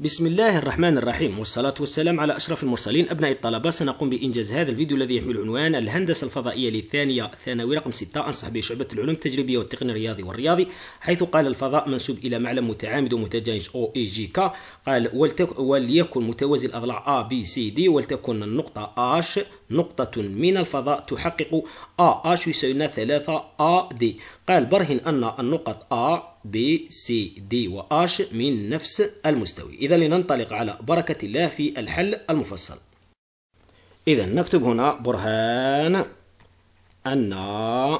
بسم الله الرحمن الرحيم والصلاة والسلام على أشرف المرسلين أبناء الطلبة سنقوم بإنجاز هذا الفيديو الذي يحمل عنوان الهندسة الفضائية للثانية ثانوي رقم 6 أنصح به شعبة العلوم التجريبية والتقني الرياضي والرياضي حيث قال الفضاء منسوب إلى معلم متعامد ومتجانس أو إي جي كا قال وليكن متوازي الأضلاع A B C D ولتكن النقطة أش نقطة من الفضاء تحقق A أش يساوي ثلاثة A D قال برهن أن النقط A B C D و H من نفس المستوي إذا لننطلق على بركة الله في الحل المفصل إذا نكتب هنا برهان أن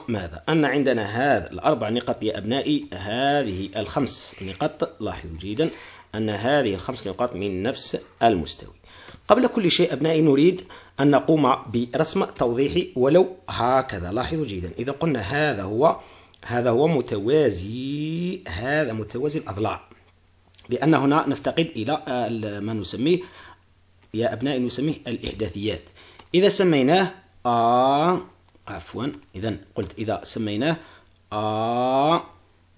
ماذا؟ أن عندنا هذا الأربع نقط يا أبنائي هذه الخمس نقط لاحظوا جيدا أن هذه الخمس نقاط من نفس المستوي قبل كل شيء أبنائي نريد أن نقوم برسم توضيحي ولو هكذا لاحظوا جيدا إذا قلنا هذا هو هذا هو متوازي هذا متوازي الأضلاع لأن هنا نفتقد إلى آه، ما نسميه يا أبنائي نسميه الإحداثيات إذا سميناه آ عفوا إذا قلت إذا سميناه آ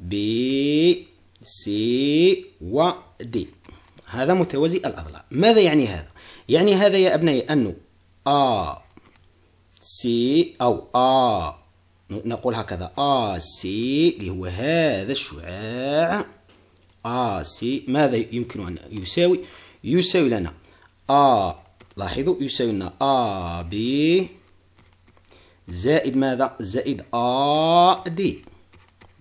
ب سي و دي هذا متوازي الأضلاع ماذا يعني هذا؟ يعني هذا يا أبنائي أنه آ سي أو آ نقول هكذا آه سي اللي هو هذا الشعاع آه سي ماذا يمكن أن يساوي يساوي لنا آ لاحظوا يساوي لنا آ بي زائد ماذا زائد آ دي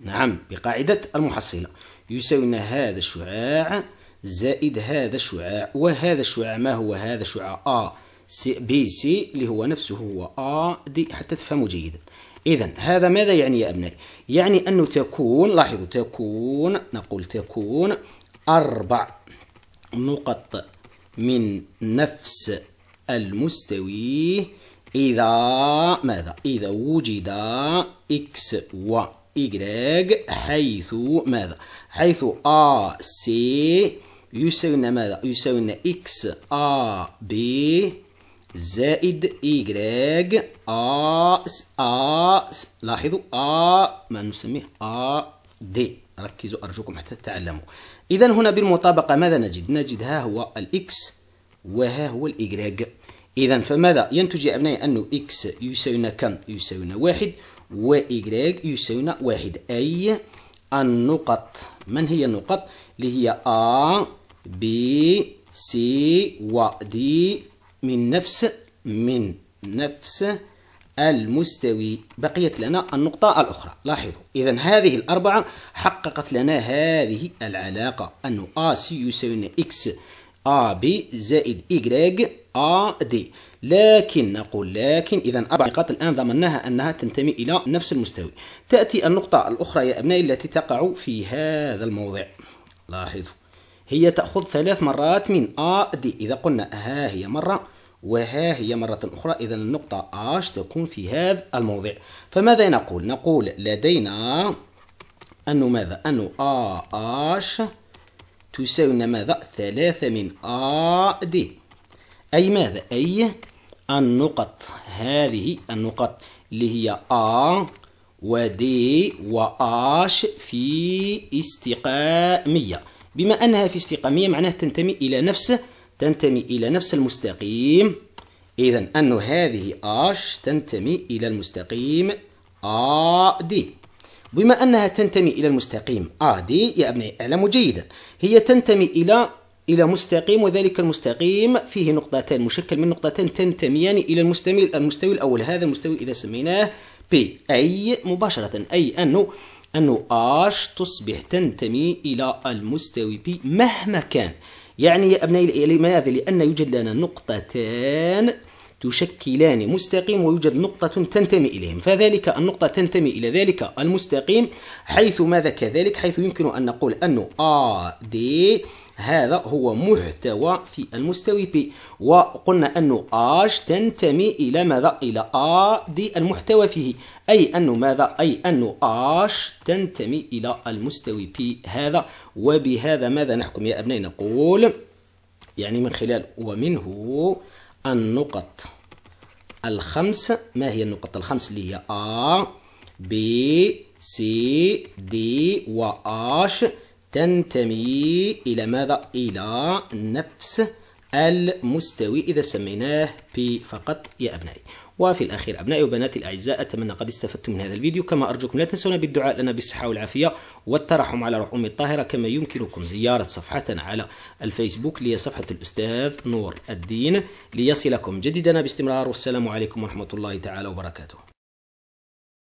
نعم بقاعدة المحصلة يساوي لنا هذا الشعاع زائد هذا الشعاع وهذا الشعاع ما هو هذا الشعاع آ سي بي سي اللي هو نفسه هو ا دي حتى تفهموا جيدا إذا هذا ماذا يعني يا أبنائي؟ يعني أنه تكون لاحظوا تكون نقول تكون أربع نقط من نفس المستوي إذا ماذا؟ إذا وجد إكس و Y حيث ماذا؟ حيث أ سي يساوي ماذا؟ يساوي إكس أ بي زائد إيجراج آس آس لاحظوا آ ما نسميه آ دي ركزوا أرجوكم حتى تتعلموا إذا هنا بالمطابقة ماذا نجد؟ نجد ها هو الإكس وها هو الإيجراج إذا فماذا ينتج يا أبنائي أنه إكس يساوينا كم؟ يساوينا واحد وإيجراج يساوينا واحد أي النقط من هي النقط؟ اللي هي ا بي سي و دي من نفس من نفس المستوي بقيت لنا النقطة الأخرى لاحظوا إذا هذه الأربعة حققت لنا هذه العلاقة أنه سي يساوي X B زائد Y D لكن نقول لكن إذا أربع نقاط الآن ضمناها أنها تنتمي إلى نفس المستوي تأتي النقطة الأخرى يا أبنائي التي تقع في هذا الموضع لاحظوا هي تأخذ ثلاث مرات من A D إذا قلنا ها هي مرة وها هي مرة أخرى إذا النقطة H تكون في هذا الموضع فماذا نقول؟ نقول لدينا أنه ماذا؟ أ أش تساوي ماذا؟ ثلاثة من دي أي ماذا؟ أي النقط هذه النقط اللي هي A و D و H في استقامية بما أنها في استقامية معناها تنتمي إلى نفس تنتمي إلى نفس المستقيم إذا أن هذه أش تنتمي إلى المستقيم آ دي بما أنها تنتمي إلى المستقيم آ دي يا أبنائي اعلموا جيدا هي تنتمي إلى إلى مستقيم وذلك المستقيم فيه نقطتان مشكل من نقطتان تنتميان إلى المستوي المستوي الأول هذا المستوي إذا سميناه بي أي مباشرة أي أنه أن آش تصبح تنتمي إلى المستوي بي مهما كان يعني يا أبنائي لماذا؟ لأن يوجد لنا نقطتان تشكلان مستقيم ويوجد نقطة تنتمي إليهم فذلك النقطة تنتمي إلى ذلك المستقيم حيث ماذا كذلك حيث يمكن أن نقول أن AD هذا هو محتوى في المستوي بي وقلنا أن H تنتمي إلى ماذا؟ إلى AD المحتوى فيه أي أنه ماذا؟ أي أنه H تنتمي إلى المستوي بي هذا وبهذا ماذا نحكم يا أبنائي نقول يعني من خلال ومنه النقط الخمس ما هي النقط الخمس اللي هي A B C D و H تنتمي إلى ماذا؟ إلى نفس المستوي إذا سميناه P فقط يا أبنائي وفي الأخير أبنائي وبناتي الأعزاء أتمنى قد استفدتم من هذا الفيديو كما أرجوكم لا تنسونا بالدعاء لنا بالصحة والعافية والترحم على روح أمي الطاهرة كما يمكنكم زيارة صفحتنا على الفيسبوك لي صفحة الأستاذ نور الدين ليصلكم جديدنا باستمرار والسلام عليكم ورحمة الله تعالى وبركاته